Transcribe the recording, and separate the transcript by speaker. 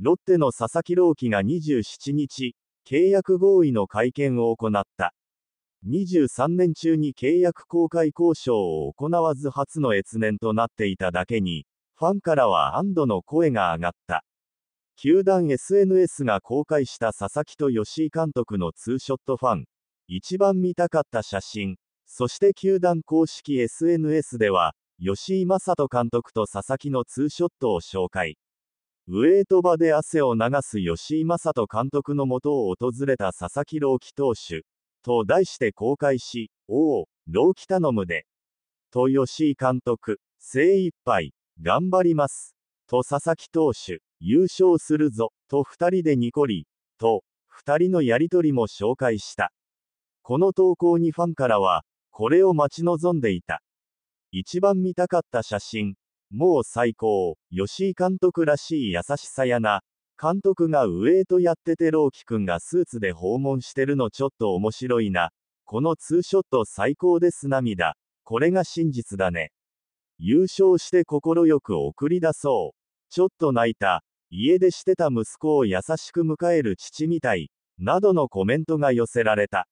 Speaker 1: ロッテの佐々木朗希が27日、契約合意の会見を行った。23年中に契約公開交渉を行わず初の越年となっていただけに、ファンからは安堵の声が上がった。球団 SNS が公開した佐々木と吉井監督のツーショットファン、一番見たかった写真、そして球団公式 SNS では、吉井正人監督と佐々木のツーショットを紹介。ウェイト場で汗を流す吉井正人監督のもとを訪れた佐々木朗希投手、と題して公開し、おお、朗希頼むで。と吉井監督、精一杯、頑張ります。と佐々木投手、優勝するぞ、と2人でニコリ、と、2人のやりとりも紹介した。この投稿にファンからは、これを待ち望んでいた。一番見たかった写真、もう最高、吉井監督らしい優しさやな。監督がウエイトやっててロ希キ君がスーツで訪問してるのちょっと面白いな。このツーショット最高です涙。これが真実だね。優勝して快く送り出そう。ちょっと泣いた。家出してた息子を優しく迎える父みたい。などのコメントが寄せられた。